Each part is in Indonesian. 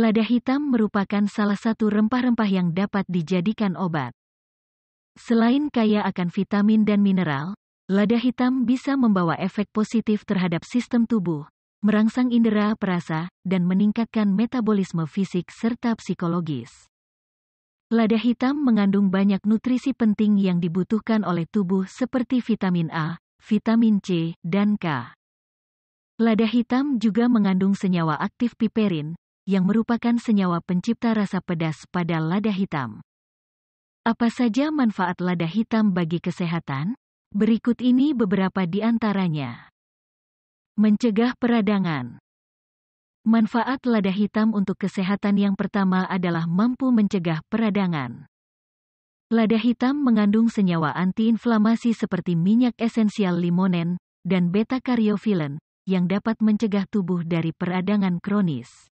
Lada hitam merupakan salah satu rempah-rempah yang dapat dijadikan obat. Selain kaya akan vitamin dan mineral, lada hitam bisa membawa efek positif terhadap sistem tubuh, merangsang indera perasa, dan meningkatkan metabolisme fisik serta psikologis. Lada hitam mengandung banyak nutrisi penting yang dibutuhkan oleh tubuh seperti vitamin A, vitamin C, dan K. Lada hitam juga mengandung senyawa aktif piperin, yang merupakan senyawa pencipta rasa pedas pada lada hitam. Apa saja manfaat lada hitam bagi kesehatan? Berikut ini beberapa di antaranya. Mencegah peradangan. Manfaat lada hitam untuk kesehatan yang pertama adalah mampu mencegah peradangan. Lada hitam mengandung senyawa antiinflamasi seperti minyak esensial limonen dan beta-karyofilen yang dapat mencegah tubuh dari peradangan kronis.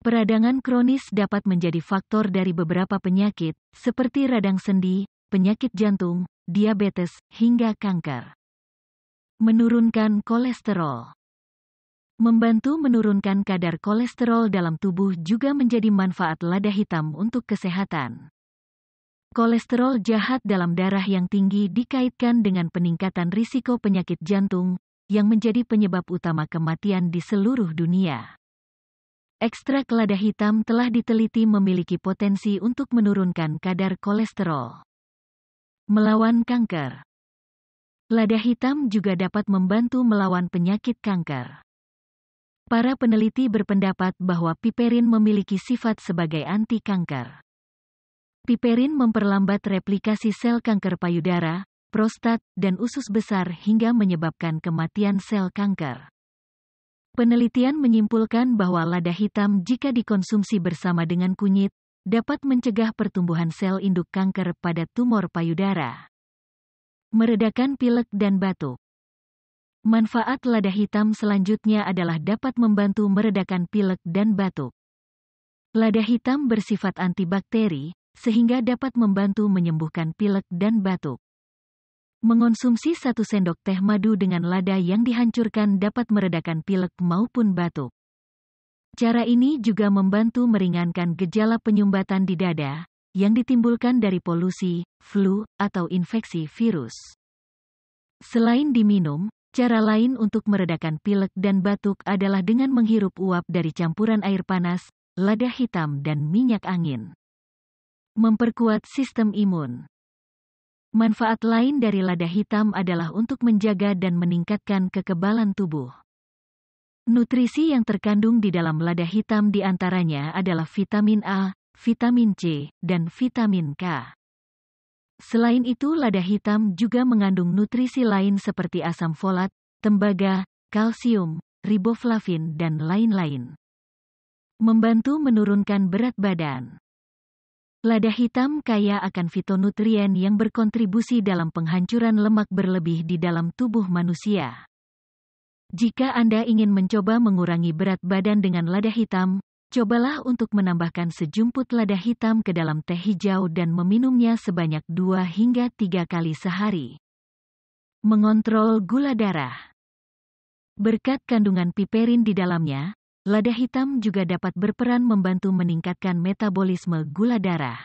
Peradangan kronis dapat menjadi faktor dari beberapa penyakit, seperti radang sendi, penyakit jantung, diabetes, hingga kanker. Menurunkan kolesterol Membantu menurunkan kadar kolesterol dalam tubuh juga menjadi manfaat lada hitam untuk kesehatan. Kolesterol jahat dalam darah yang tinggi dikaitkan dengan peningkatan risiko penyakit jantung, yang menjadi penyebab utama kematian di seluruh dunia. Ekstrak lada hitam telah diteliti memiliki potensi untuk menurunkan kadar kolesterol. Melawan kanker. Lada hitam juga dapat membantu melawan penyakit kanker. Para peneliti berpendapat bahwa piperin memiliki sifat sebagai anti kanker. Piperin memperlambat replikasi sel kanker payudara, prostat, dan usus besar hingga menyebabkan kematian sel kanker. Penelitian menyimpulkan bahwa lada hitam jika dikonsumsi bersama dengan kunyit, dapat mencegah pertumbuhan sel induk kanker pada tumor payudara. Meredakan pilek dan batuk. Manfaat lada hitam selanjutnya adalah dapat membantu meredakan pilek dan batuk. Lada hitam bersifat antibakteri, sehingga dapat membantu menyembuhkan pilek dan batuk. Mengonsumsi satu sendok teh madu dengan lada yang dihancurkan dapat meredakan pilek maupun batuk. Cara ini juga membantu meringankan gejala penyumbatan di dada yang ditimbulkan dari polusi, flu, atau infeksi virus. Selain diminum, cara lain untuk meredakan pilek dan batuk adalah dengan menghirup uap dari campuran air panas, lada hitam dan minyak angin. Memperkuat sistem imun Manfaat lain dari lada hitam adalah untuk menjaga dan meningkatkan kekebalan tubuh. Nutrisi yang terkandung di dalam lada hitam diantaranya adalah vitamin A, vitamin C, dan vitamin K. Selain itu, lada hitam juga mengandung nutrisi lain seperti asam folat, tembaga, kalsium, riboflavin, dan lain-lain. Membantu menurunkan berat badan. Lada hitam kaya akan fitonutrien yang berkontribusi dalam penghancuran lemak berlebih di dalam tubuh manusia. Jika Anda ingin mencoba mengurangi berat badan dengan lada hitam, cobalah untuk menambahkan sejumput lada hitam ke dalam teh hijau dan meminumnya sebanyak 2 hingga 3 kali sehari. Mengontrol gula darah Berkat kandungan piperin di dalamnya, Lada hitam juga dapat berperan membantu meningkatkan metabolisme gula darah.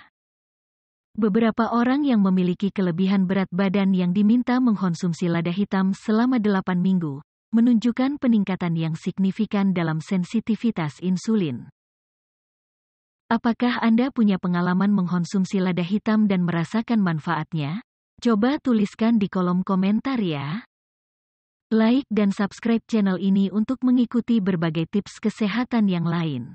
Beberapa orang yang memiliki kelebihan berat badan yang diminta mengkonsumsi lada hitam selama 8 minggu, menunjukkan peningkatan yang signifikan dalam sensitivitas insulin. Apakah Anda punya pengalaman mengkonsumsi lada hitam dan merasakan manfaatnya? Coba tuliskan di kolom komentar ya. Like dan subscribe channel ini untuk mengikuti berbagai tips kesehatan yang lain.